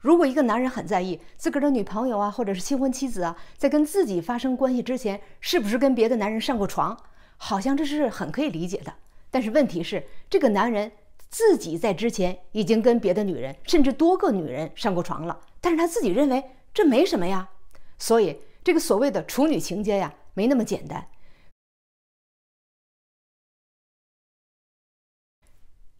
如果一个男人很在意自个儿的女朋友啊，或者是新婚妻子啊，在跟自己发生关系之前，是不是跟别的男人上过床？好像这是很可以理解的。但是问题是，这个男人自己在之前已经跟别的女人，甚至多个女人上过床了，但是他自己认为这没什么呀。所以这个所谓的处女情结呀，没那么简单。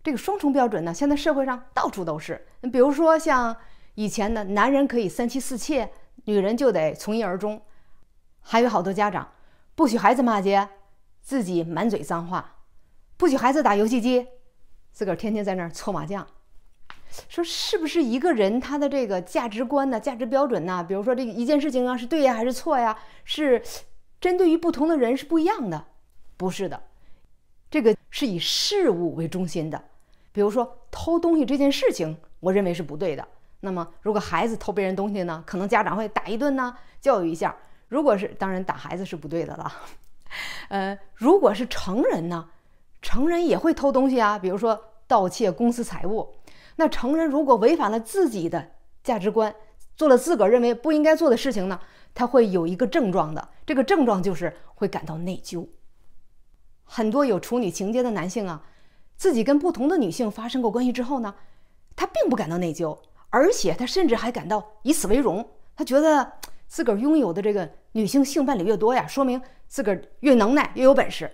这个双重标准呢，现在社会上到处都是。比如说像。以前呢，男人可以三妻四妾，女人就得从一而终。还有好多家长不许孩子骂街，自己满嘴脏话；不许孩子打游戏机，自个儿天天在那儿搓麻将。说是不是一个人他的这个价值观呢、价值标准呢？比如说这一件事情啊，是对呀还是错呀？是针对于不同的人是不一样的，不是的。这个是以事物为中心的。比如说偷东西这件事情，我认为是不对的。那么，如果孩子偷别人东西呢？可能家长会打一顿呢，教育一下。如果是当然打孩子是不对的了。呃，如果是成人呢，成人也会偷东西啊，比如说盗窃公司财物。那成人如果违反了自己的价值观，做了自个儿认为不应该做的事情呢，他会有一个症状的。这个症状就是会感到内疚。很多有处女情节的男性啊，自己跟不同的女性发生过关系之后呢，他并不感到内疚。而且他甚至还感到以此为荣，他觉得 自个儿拥有的这个女性性伴侣越多呀，说明自个儿越能耐，越有本事。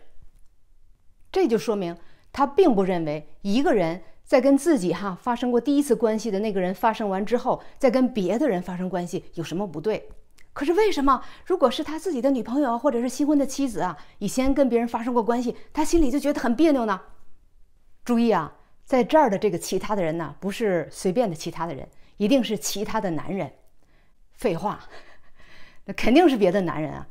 这就说明他并不认为一个人在跟自己哈发生过第一次关系的那个人发生完之后，再跟别的人发生关系有什么不对。可是为什么如果是他自己的女朋友或者是新婚的妻子啊，以前跟别人发生过关系，他心里就觉得很别扭呢？注意啊。在这儿的这个其他的人呢，不是随便的其他的人，一定是其他的男人。废话，那肯定是别的男人啊，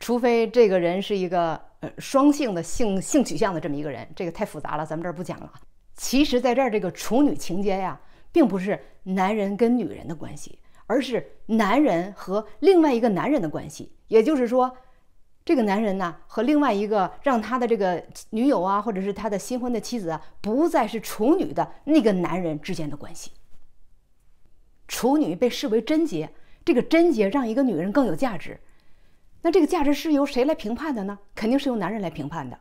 除非这个人是一个呃双性的性性取向的这么一个人，这个太复杂了，咱们这儿不讲了。其实，在这儿这个处女情节呀，并不是男人跟女人的关系，而是男人和另外一个男人的关系。也就是说。这个男人呢，和另外一个让他的这个女友啊，或者是他的新婚的妻子啊，不再是处女的那个男人之间的关系。处女被视为贞洁，这个贞洁让一个女人更有价值。那这个价值是由谁来评判的呢？肯定是由男人来评判的。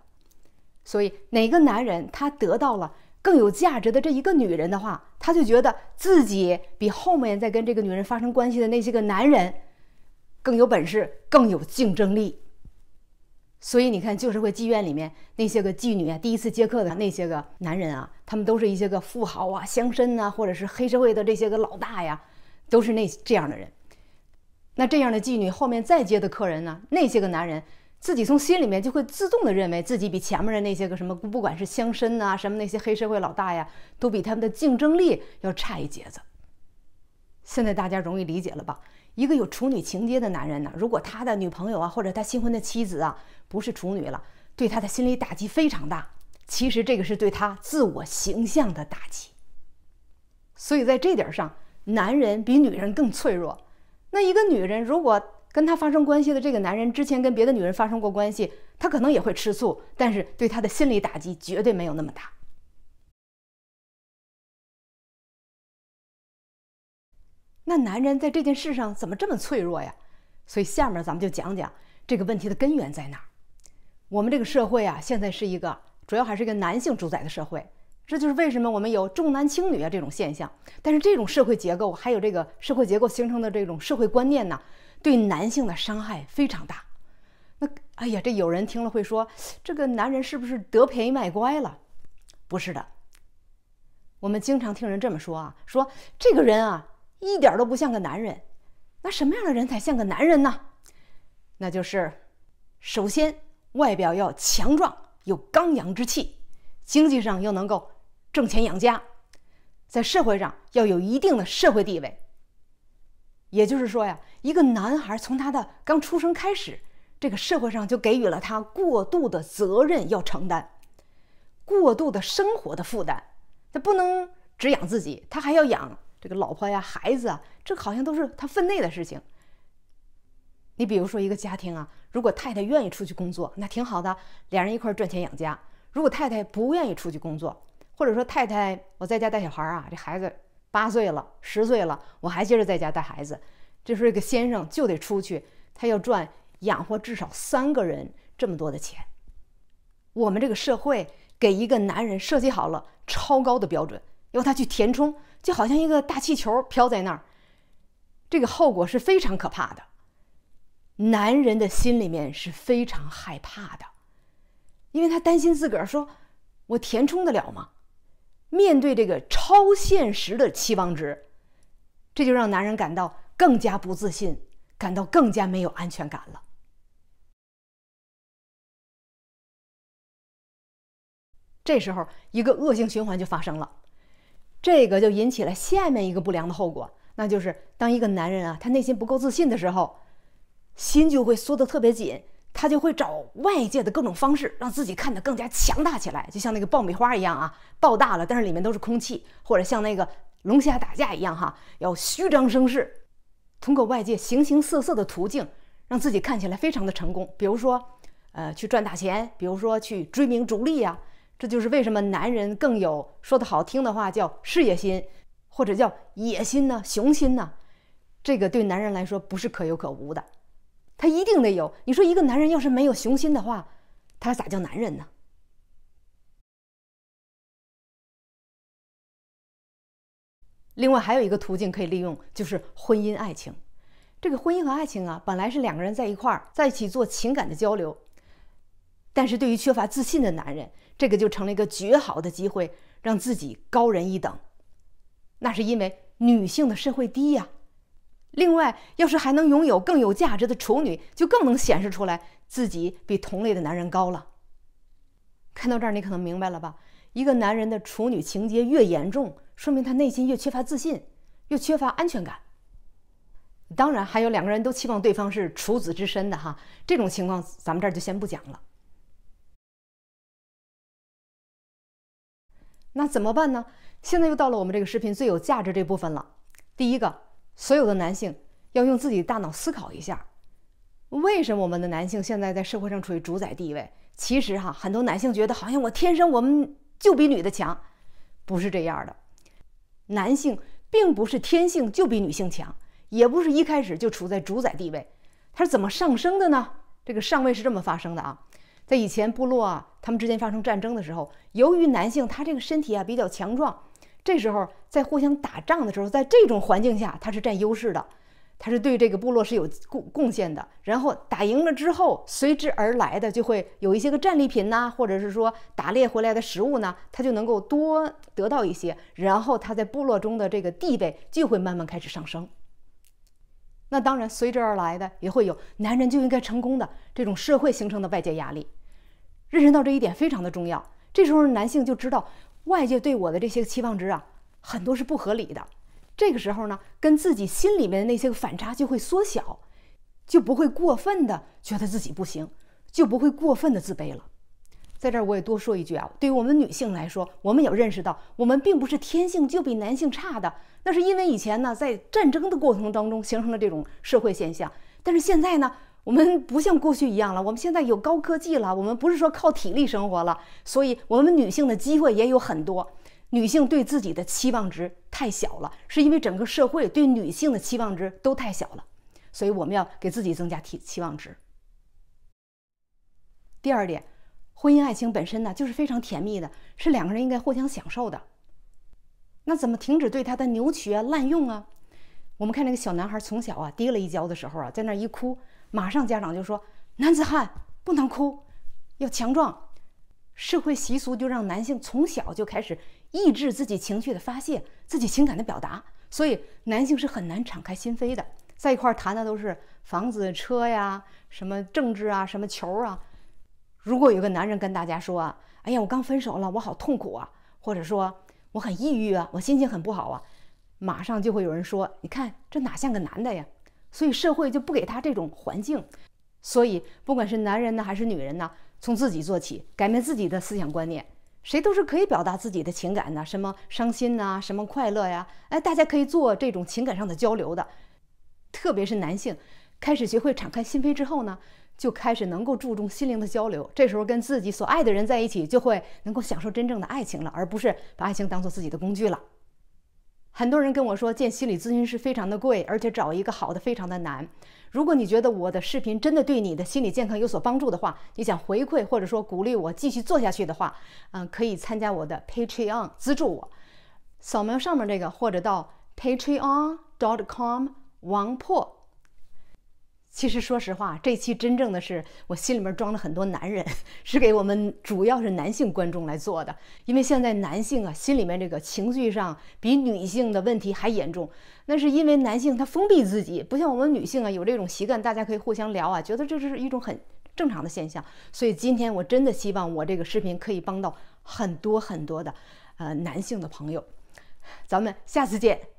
所以哪个男人他得到了更有价值的这一个女人的话，他就觉得自己比后面在跟这个女人发生关系的那些个男人更有本事，更有竞争力。所以你看，旧社会妓院里面那些个妓女啊，第一次接客的那些个男人啊，他们都是一些个富豪啊、乡绅呐，或者是黑社会的这些个老大呀，都是那这样的人。那这样的妓女后面再接的客人呢，那些个男人自己从心里面就会自动的认为自己比前面的那些个什么，不管是乡绅呐，什么那些黑社会老大呀，都比他们的竞争力要差一截子。现在大家容易理解了吧？一个有处女情节的男人呢，如果他的女朋友啊，或者他新婚的妻子啊，不是处女了，对他的心理打击非常大。其实这个是对他自我形象的打击。所以在这点上，男人比女人更脆弱。那一个女人如果跟他发生关系的这个男人之前跟别的女人发生过关系，他可能也会吃醋，但是对他的心理打击绝对没有那么大。那男人在这件事上怎么这么脆弱呀？所以下面咱们就讲讲这个问题的根源在哪儿。我们这个社会啊，现在是一个主要还是一个男性主宰的社会，这就是为什么我们有重男轻女啊这种现象。但是这种社会结构，还有这个社会结构形成的这种社会观念呢，对男性的伤害非常大。那哎呀，这有人听了会说，这个男人是不是得便宜卖乖了？不是的。我们经常听人这么说啊，说这个人啊。一点都不像个男人，那什么样的人才像个男人呢？那就是，首先外表要强壮，有刚阳之气，经济上又能够挣钱养家，在社会上要有一定的社会地位。也就是说呀，一个男孩从他的刚出生开始，这个社会上就给予了他过度的责任要承担，过度的生活的负担，他不能只养自己，他还要养。这个老婆呀，孩子，啊，这好像都是他分内的事情。你比如说，一个家庭啊，如果太太愿意出去工作，那挺好的，两人一块赚钱养家。如果太太不愿意出去工作，或者说太太我在家带小孩啊，这孩子八岁了，十岁了，我还接着在家带孩子，这时候一个先生就得出去，他要赚养活至少三个人这么多的钱。我们这个社会给一个男人设计好了超高的标准，要他去填充。就好像一个大气球飘在那儿，这个后果是非常可怕的。男人的心里面是非常害怕的，因为他担心自个儿说：“我填充得了吗？”面对这个超现实的期望值，这就让男人感到更加不自信，感到更加没有安全感了。这时候，一个恶性循环就发生了。这个就引起了下面一个不良的后果，那就是当一个男人啊，他内心不够自信的时候，心就会缩得特别紧，他就会找外界的各种方式让自己看得更加强大起来，就像那个爆米花一样啊，爆大了，但是里面都是空气，或者像那个龙虾打架一样哈，要虚张声势，通过外界形形色色的途径让自己看起来非常的成功，比如说，呃，去赚大钱，比如说去追名逐利呀。这就是为什么男人更有说的好听的话叫事业心，或者叫野心呢、雄心呢？这个对男人来说不是可有可无的，他一定得有。你说一个男人要是没有雄心的话，他咋叫男人呢？另外还有一个途径可以利用，就是婚姻爱情。这个婚姻和爱情啊，本来是两个人在一块儿在一起做情感的交流，但是对于缺乏自信的男人。这个就成了一个绝好的机会，让自己高人一等。那是因为女性的社会低呀。另外，要是还能拥有更有价值的处女，就更能显示出来自己比同类的男人高了。看到这儿，你可能明白了吧？一个男人的处女情节越严重，说明他内心越缺乏自信，越缺乏安全感。当然，还有两个人都期望对方是处子之身的哈，这种情况咱们这儿就先不讲了。那怎么办呢？现在又到了我们这个视频最有价值这部分了。第一个，所有的男性要用自己大脑思考一下，为什么我们的男性现在在社会上处于主宰地位？其实哈，很多男性觉得好像我天生我们就比女的强，不是这样的。男性并不是天性就比女性强，也不是一开始就处在主宰地位。他是怎么上升的呢？这个上位是这么发生的啊。在以前部落啊，他们之间发生战争的时候，由于男性他这个身体啊比较强壮，这时候在互相打仗的时候，在这种环境下他是占优势的，他是对这个部落是有贡贡献的。然后打赢了之后，随之而来的就会有一些个战利品呐，或者是说打猎回来的食物呢，他就能够多得到一些，然后他在部落中的这个地位就会慢慢开始上升。那当然随之而来的也会有男人就应该成功的这种社会形成的外界压力。认识到这一点非常的重要，这时候男性就知道外界对我的这些期望值啊，很多是不合理的。这个时候呢，跟自己心里面的那些个反差就会缩小，就不会过分的觉得自己不行，就不会过分的自卑了。在这儿我也多说一句啊，对于我们女性来说，我们有认识到我们并不是天性就比男性差的，那是因为以前呢，在战争的过程当中形成了这种社会现象，但是现在呢。我们不像过去一样了，我们现在有高科技了，我们不是说靠体力生活了，所以我们女性的机会也有很多。女性对自己的期望值太小了，是因为整个社会对女性的期望值都太小了，所以我们要给自己增加期期望值。第二点，婚姻爱情本身呢就是非常甜蜜的，是两个人应该互相享受的。那怎么停止对他的扭曲啊、滥用啊？我们看那个小男孩从小啊跌了一跤的时候啊，在那一哭。马上家长就说：“男子汉不能哭，要强壮。”社会习俗就让男性从小就开始抑制自己情绪的发泄，自己情感的表达，所以男性是很难敞开心扉的。在一块谈的都是房子、车呀，什么政治啊，什么球啊。如果有个男人跟大家说：“哎呀，我刚分手了，我好痛苦啊！”或者说：“我很抑郁啊，我心情很不好啊！”马上就会有人说：“你看这哪像个男的呀？”所以社会就不给他这种环境，所以不管是男人呢还是女人呢，从自己做起，改变自己的思想观念，谁都是可以表达自己的情感的，什么伤心呐，什么快乐呀，哎，大家可以做这种情感上的交流的。特别是男性开始学会敞开心扉之后呢，就开始能够注重心灵的交流，这时候跟自己所爱的人在一起，就会能够享受真正的爱情了，而不是把爱情当做自己的工具了。很多人跟我说，见心理咨询师非常的贵，而且找一个好的非常的难。如果你觉得我的视频真的对你的心理健康有所帮助的话，你想回馈或者说鼓励我继续做下去的话，嗯，可以参加我的 Patreon 资助我，扫描上面这个，或者到 Patreon .dot com 王破。其实说实话，这期真正的是我心里面装了很多男人，是给我们主要是男性观众来做的。因为现在男性啊，心里面这个情绪上比女性的问题还严重，那是因为男性他封闭自己，不像我们女性啊有这种习惯，大家可以互相聊啊，觉得这是一种很正常的现象。所以今天我真的希望我这个视频可以帮到很多很多的呃男性的朋友。咱们下次见。